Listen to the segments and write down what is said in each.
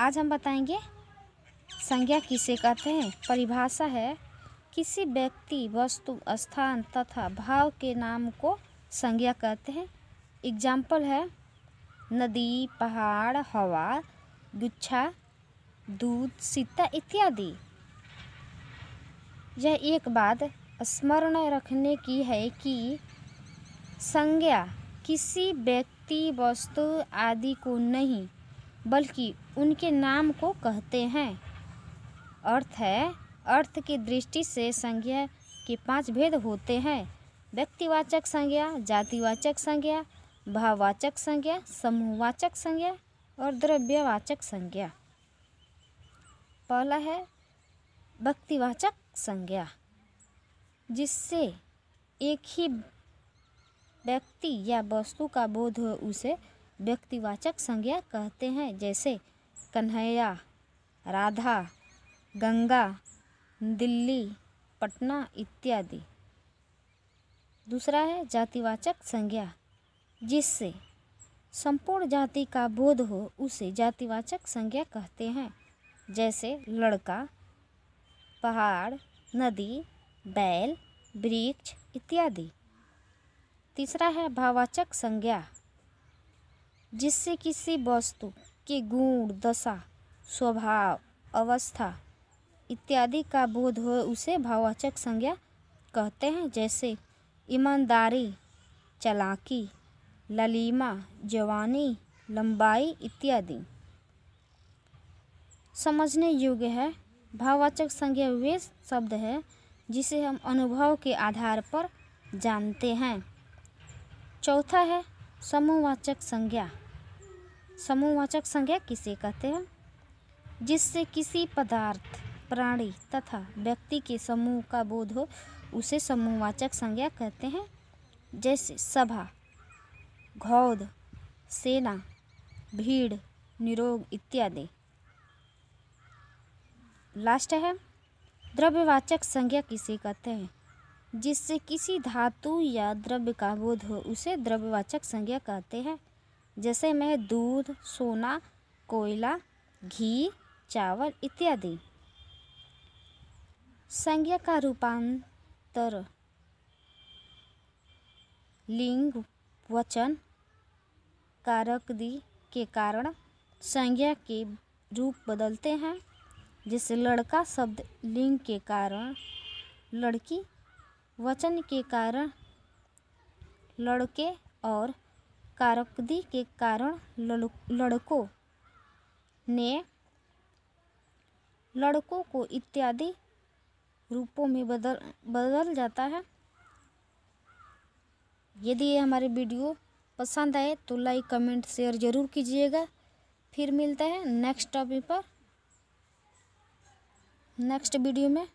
आज हम बताएंगे संज्ञा किसे कहते हैं परिभाषा है किसी व्यक्ति वस्तु स्थान तथा भाव के नाम को संज्ञा कहते हैं एग्जाम्पल है नदी पहाड़ हवा गुच्छा दूध सीता इत्यादि यह एक बात स्मरण रखने की है कि संज्ञा किसी व्यक्ति वस्तु आदि को नहीं बल्कि उनके नाम को कहते हैं अर्थ है अर्थ की दृष्टि से संज्ञा के पांच भेद होते हैं व्यक्तिवाचक संज्ञा जातिवाचक संज्ञा भाववाचक संज्ञा समूहवाचक संज्ञा और द्रव्यवाचक संज्ञा पहला है व्यक्तिवाचक संज्ञा जिससे एक ही व्यक्ति या वस्तु का बोध हो उसे व्यक्तिवाचक संज्ञा कहते हैं जैसे कन्हैया राधा गंगा दिल्ली पटना इत्यादि दूसरा है जातिवाचक संज्ञा जिससे संपूर्ण जाति का बोध हो उसे जातिवाचक संज्ञा कहते हैं जैसे लड़का पहाड़ नदी बैल वृक्ष इत्यादि तीसरा है भावाचक संज्ञा जिससे किसी वस्तु के गुण दशा स्वभाव अवस्था इत्यादि का बोध हो उसे भाववाचक संज्ञा कहते हैं जैसे ईमानदारी चलाकी ललीमा जवानी लंबाई इत्यादि समझने योग्य है भाववाचक संज्ञा वे शब्द है जिसे हम अनुभव के आधार पर जानते हैं चौथा है समूहवाचक संज्ञा समूहवाचक संज्ञा किसे कहते हैं जिससे किसी पदार्थ प्राणी तथा व्यक्ति के समूह का बोध हो उसे समूहवाचक संज्ञा कहते हैं जैसे सभा घौध सेना भीड़ निरोग इत्यादि लास्ट है द्रव्यवाचक संज्ञा किसे कहते हैं जिससे किसी धातु या द्रव्य का बोध हो उसे द्रव्यवाचक संज्ञा कहते हैं जैसे में दूध सोना कोयला घी चावल इत्यादि संज्ञा का रूपांतर लिंग वचन कारक दी के कारण संज्ञा के रूप बदलते हैं जैसे लड़का शब्द लिंग के कारण लड़की वचन के कारण लड़के और कारकदी के कारण लड़कों ने लड़कों को इत्यादि रूपों में बदल बदल जाता है यदि ये हमारे वीडियो पसंद आए तो लाइक कमेंट शेयर ज़रूर कीजिएगा फिर मिलता है नेक्स्ट टॉपिक पर नेक्स्ट वीडियो में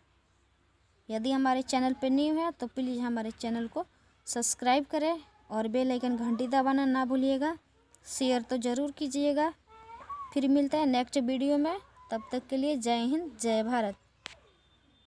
यदि हमारे चैनल पर न्यू है तो प्लीज़ हमारे चैनल को सब्सक्राइब करें और बेल आइकन घंटी दबाना ना भूलिएगा शेयर तो ज़रूर कीजिएगा फिर मिलता है नेक्स्ट वीडियो में तब तक के लिए जय हिंद जय भारत